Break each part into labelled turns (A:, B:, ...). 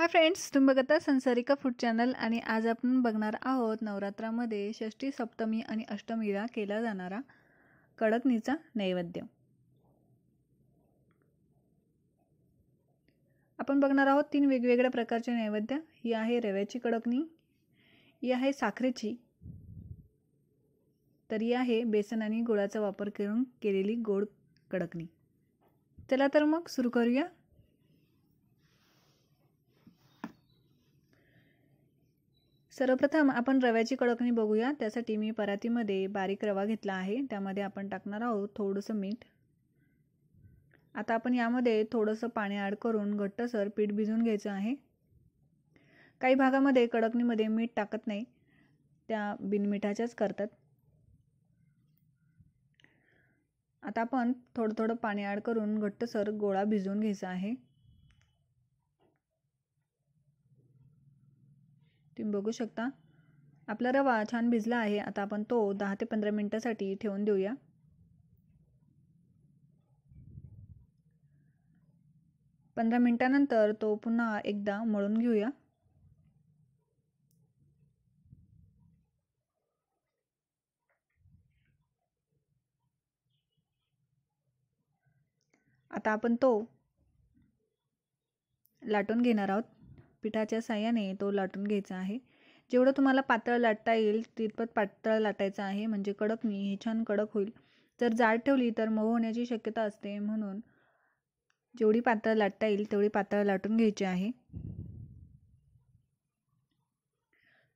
A: hi friends तुम्ही बघत संसारिका food channel आणि आज आपण बघणार आहोत नवरात्रामध्ये षष्टी सप्तमी आणि अष्टमीला केला जाणारा कडकणीचा नैवेद्य आपण बघणार आहोत तीन वेगवेगळ्या प्रकारचे नैवेद्य ही आहे रव्याची कडकणी ही आहे साखरेची तर ही आहे बेसन आणि गुळाचा वापर करून केलेली गोड कडकणी चला तर मग सुरू करूया सर्वप्रथम आपण रव्याची कडकणी बघूया त्यासाठी मी परातीमध्ये बारीक रवा घेतला आहे त्यामध्ये आपण टाकणार आहोत थोडंसं मीठ आता आपण यामध्ये थोडंसं पाणी ॲड करून घट्टसर पीठ भिजून घ्यायचं आहे काही भागामध्ये कडकणीमध्ये मीठ टाकत नाही त्या बिनमिठाच्याच करतात आता आपण थोडं थोडं पाणी ॲड करून घट्टसर गोळा भिजवून घ्यायचा आहे तुम्ही बघू शकता आपला रवा छान भिजला आहे आता आपण तो दहा ते पंधरा मिनटासाठी ठेवून देऊया पंधरा मिनटानंतर तो पुन्हा एकदा मळून घेऊया आता आपण तो लाटून घेणार आहोत पिठाच्या साह्याने तो लाटून घ्यायचा आहे जेवढं तुम्हाला पातळ लाटता येईल तितपत पातळ लाटायचं आहे म्हणजे कडकनी नाही हे छान कडक होईल जर जाड ठेवली तर मऊ होण्याची शक्यता असते म्हणून जेवढी पातळ लाटता येईल तेवढी पातळ लाटून घ्यायची आहे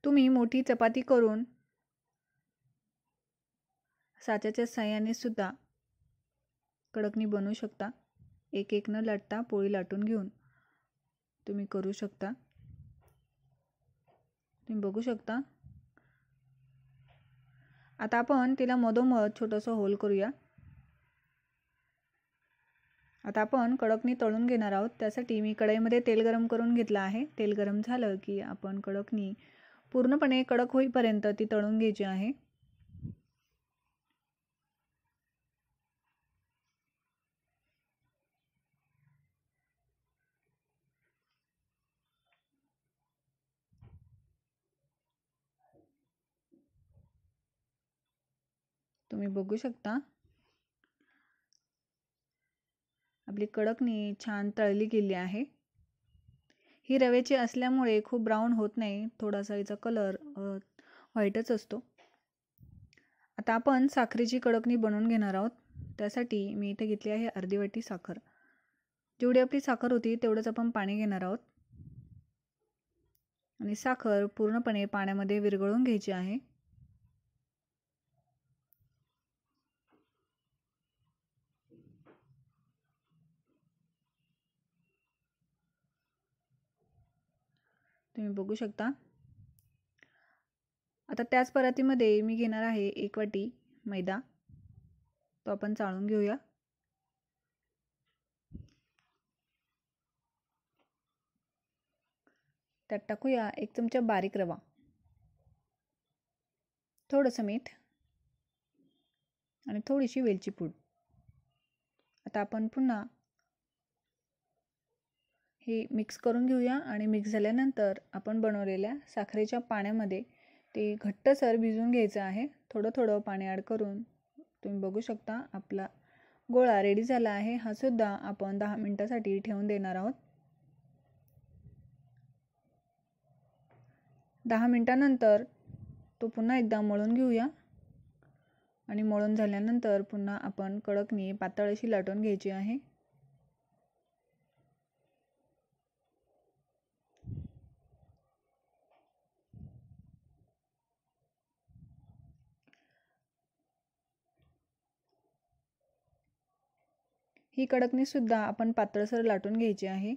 A: तुम्ही मोठी चपाती करून साच्याच्या साह्याने सुद्धा कडकनी बनवू शकता एक एक न लाटता पोळी लाटून घेऊन तुम्ही करू शकता तुम्ही बघू शकता आता आपण तिला मधोमध छोटंसं होल करूया आता आपण कडकनी तळून घेणार आहोत त्यासाठी मी कढईमध्ये तेल गरम करून घेतलं आहे तेल गरम झालं की आपण कडकनी पूर्णपणे कडक होईपर्यंत ती तळून घ्यायची आहे तुम्ही बघू शकता आपली कडकनी छान तळली गेली आहे ही रव्याची असल्यामुळे खूप ब्राऊन होत नाही थोडासा याचा कलर व्हाईटच असतो आता आपण साखरेची कडकणी बनवून घेणार आहोत त्यासाठी मी इथे घेतली आहे अर्धी वाटी साखर जेवढी आपली साखर होती तेवढंच आपण पाणी घेणार आहोत आणि साखर पूर्णपणे पाण्यामध्ये विरघळून घ्यायची आहे तुम्ही बघू शकता आता त्याच परातीमध्ये मी घेणार आहे एक वाटी मैदा तो आपण चाळून घेऊया त्यात टाकूया एक चमचा बारीक रवा थोडंसं मीठ आणि थोडीशी वेलची पूड आता आपण पुन्हा ही मिक्स करून घेऊया आणि मिक्स झाल्यानंतर आपण बनवलेल्या साखरेच्या पाण्यामध्ये ते घट्टसर भिजून घ्यायचं आहे थोडं थोडं पाणी ॲड करून तुम्ही बघू शकता आपला गोळा रेडी झाला आहे हा सुद्धा आपण दहा मिनटासाठी ठेवून देणार आहोत दहा मिनटानंतर तो पुन्हा एकदा मळून घेऊया आणि मळून झाल्यानंतर पुन्हा आपण कडकनी पातळ अशी लाटून घ्यायची आहे ही सुद्धा आपण पातळसर लाटून घ्यायची आहे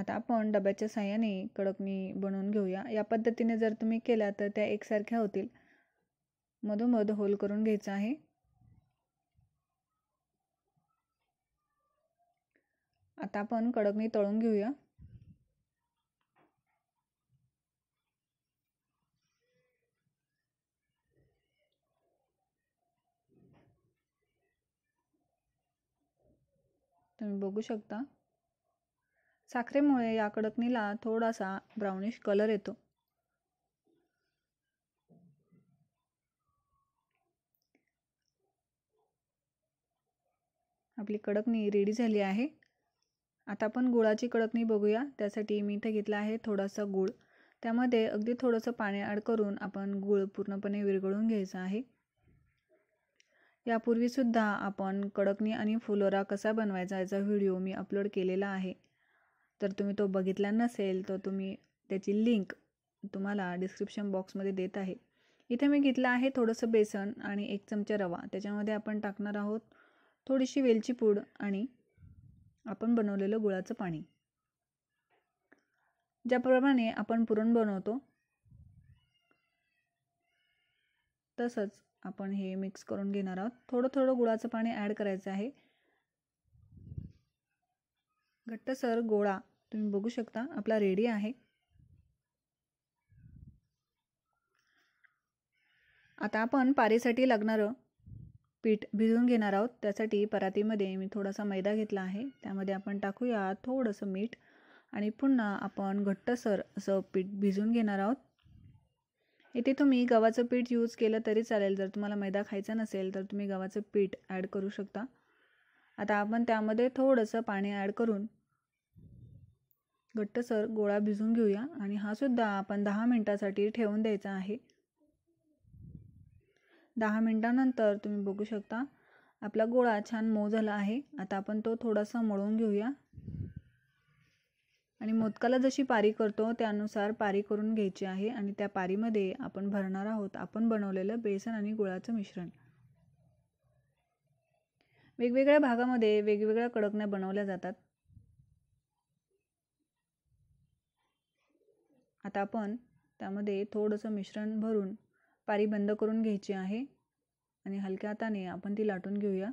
A: आता आपण डब्याच्या साह्याने कडकणी बनवून घेऊया या पद्धतीने जर तुम्ही केल्या तर त्या एकसारख्या होतील मधोमध होल करून घ्यायचं आहे आता आपण कडकणी तळून घेऊया तुम्ही बघू शकता साखरेमुळे या कडकणीला थोडासा ब्राउनिश कलर येतो आपली कडकणी रेडी झाली आहे आता आपण गुळाची कडकणी बघूया त्यासाठी मी इथे घेतला आहे थोडासा गूळ त्यामध्ये अगदी थोडंसं पाणी ॲड करून आपण गूळ पूर्णपणे विरघळून घ्यायचा आहे यापूर्वीसुद्धा आपण कडकनी आणि फुलोरा कसा बनवायचा याचा व्हिडिओ मी अपलोड केलेला आहे तर तुम्ही तो बघितला नसेल तर तुम्ही त्याची लिंक तुम्हाला डिस्क्रिप्शन बॉक्समध्ये देत आहे इथे मी घेतलं आहे थोडंसं बेसन आणि एक चमचा रवा त्याच्यामध्ये आपण टाकणार आहोत थोडीशी वेलची पूड आणि आपण बनवलेलं गुळाचं पाणी ज्याप्रमाणे आपण पुरण बनवतो तसंच आपण हे मिक्स करून घेणार आहोत थोडं थोडं गुळाचं पाणी ॲड करायचं आहे घट्टसर गोळा तुम्ही बघू शकता आपला रेडी आहे आता आपण पारीसाठी लागणारं पीठ भिजवून घेणार आहोत त्यासाठी परातीमध्ये मी थोडासा मैदा घेतला आहे त्यामध्ये आपण टाकूया थोडंसं मीठ आणि पुन्हा आपण घट्टसर असं पीठ भिजवून घेणार आहोत इथे तुम्ही गव्हाचं पीठ यूज केलं तरी चालेल जर तुम्हाला मैदा खायचा नसेल तर तुम्ही गव्हाचं पीठ ॲड करू शकता आता आपण त्यामध्ये थोडंसं पाणी ॲड करून घट्टसर गोळा भिजून घेऊया आणि हा सुद्धा आपण दहा मिनटासाठी ठेवून द्यायचा आहे दहा मिनटानंतर तुम्ही बघू शकता आपला गोळा छान मऊ झाला आहे आता आपण तो थोडासा मळून घेऊया आणि मोदकाला जशी पारी करतो त्यानुसार पारी करून घ्यायची आहे आणि त्या पारीमध्ये आपण भरणार आहोत आपण बनवलेलं बेसन आणि गुळाचं मिश्रण वेगवेगळ्या भागामध्ये वेगवेगळ्या कडकण्या बनवल्या जातात आता आपण त्यामध्ये थोडंसं मिश्रण भरून पारी बंद करून घ्यायची आहे आणि हलक्या हाताने आपण ती लाटून घेऊया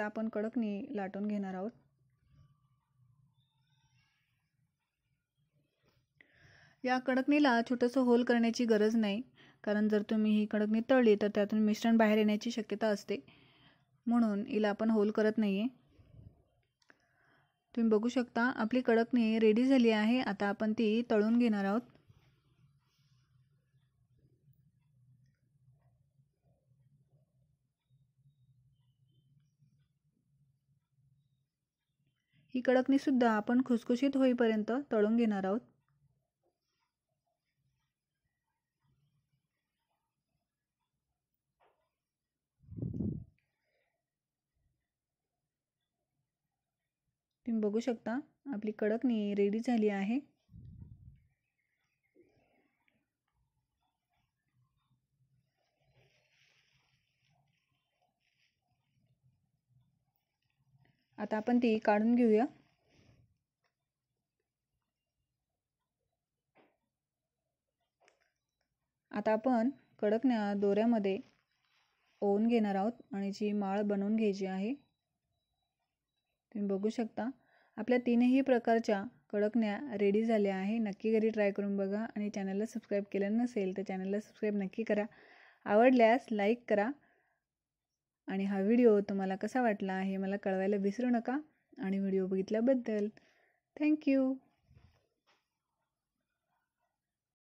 A: आता आपण कडकनी लाटून घेणार आहोत या कडकणीला छोटंसं होल करण्याची गरज नाही कारण जर तुम्ही ही कडकणी तळली तर त्यातून मिश्रण बाहेर येण्याची शक्यता असते म्हणून हिला आपण होल करत नाही आहे तुम्ही बघू शकता आपली कडकणी रेडी झाली आहे आता आपण ती तळून घेणार आहोत ही कडकणीसुद्धा आपण खुसखुशीत होईपर्यंत तळून घेणार आहोत तुम्ही बघू शकता आपली कडकणी रेडी झाली आहे आता आपण ती काढून घेऊया आता आपण कडकण्या दोऱ्यामध्ये ओवून घेणार आहोत आणि जी माळ बनवून घ्यायची आहे तुम्ही बघू शकता आपल्या तीनही प्रकारच्या कडकण्या रेडी झाल्या आहे नक्की घरी ट्राय करून बघा आणि चॅनलला सबस्क्राईब केलं नसेल तर चॅनलला सबस्क्राईब नक्की करा आवडल्यास लाईक करा आणि हा व्हिडिओ तुम्हाला कसा वाटला हे मला कळवायला विसरू नका आणि व्हिडिओ बघितल्याबद्दल थँक्यू